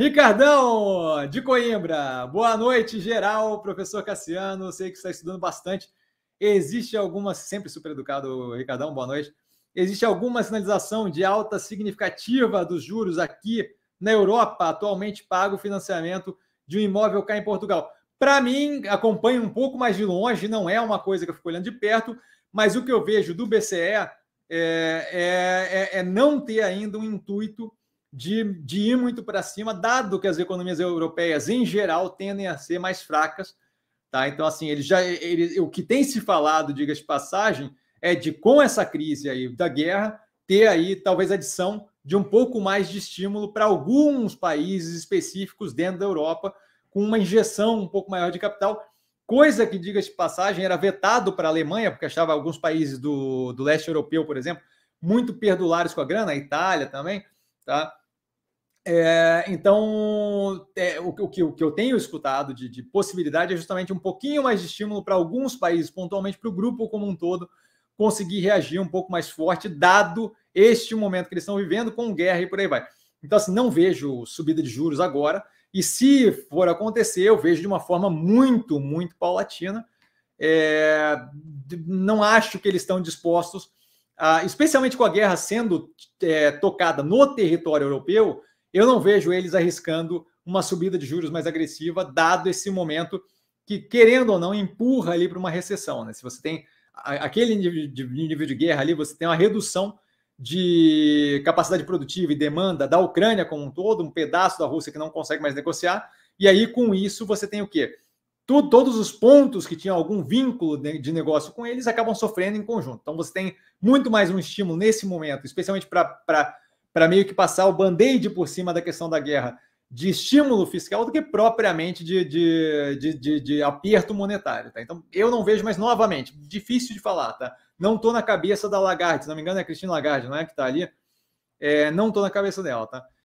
Ricardão de Coimbra, boa noite, geral, professor Cassiano. Sei que está estudando bastante. Existe alguma, sempre super educado, Ricardão, boa noite. Existe alguma sinalização de alta significativa dos juros aqui na Europa? Atualmente pago o financiamento de um imóvel cá em Portugal. Para mim, acompanho um pouco mais de longe, não é uma coisa que eu fico olhando de perto, mas o que eu vejo do BCE é, é, é, é não ter ainda um intuito de, de ir muito para cima, dado que as economias europeias, em geral, tendem a ser mais fracas. Tá? Então, assim, ele já, ele, o que tem se falado, diga-se passagem, é de, com essa crise aí da guerra, ter aí talvez adição de um pouco mais de estímulo para alguns países específicos dentro da Europa, com uma injeção um pouco maior de capital, coisa que, diga-se passagem, era vetado para a Alemanha, porque achava alguns países do, do leste europeu, por exemplo, muito perdulares com a grana, a Itália também, tá? É, então, é, o, o, que, o, que, eu tenho escutado de, de, possibilidade é justamente um pouquinho mais de estímulo para alguns países, pontualmente para o grupo como um todo, conseguir reagir um pouco mais forte, dado este momento que eles estão vivendo com guerra e por aí vai. Então, assim, não vejo subida de juros agora, e se for acontecer, eu vejo de uma forma muito, muito paulatina. É, não acho que eles estão dispostos, a, especialmente com a guerra sendo é, tocada no território europeu eu não vejo eles arriscando uma subida de juros mais agressiva, dado esse momento que, querendo ou não, empurra ali para uma recessão. Né? Se você tem aquele nível de, guerra ali, você tem uma redução de capacidade produtiva e demanda da Ucrânia como um todo, um pedaço da Rússia que não consegue mais negociar. E aí, com isso, você tem o quê? todos os pontos que tinham algum vínculo de, negócio com eles acabam sofrendo em conjunto. Então, você tem muito mais um estímulo nesse momento, especialmente para para meio que passar o band-aid por cima da questão da guerra de estímulo fiscal do que propriamente de, de, de, de, de aperto monetário. Tá? Então, eu não vejo, mas novamente, difícil de falar, tá? Não estou na cabeça da Lagarde, se não me engano é a Cristina Lagarde, não é que está ali? É, não estou na cabeça dela, tá?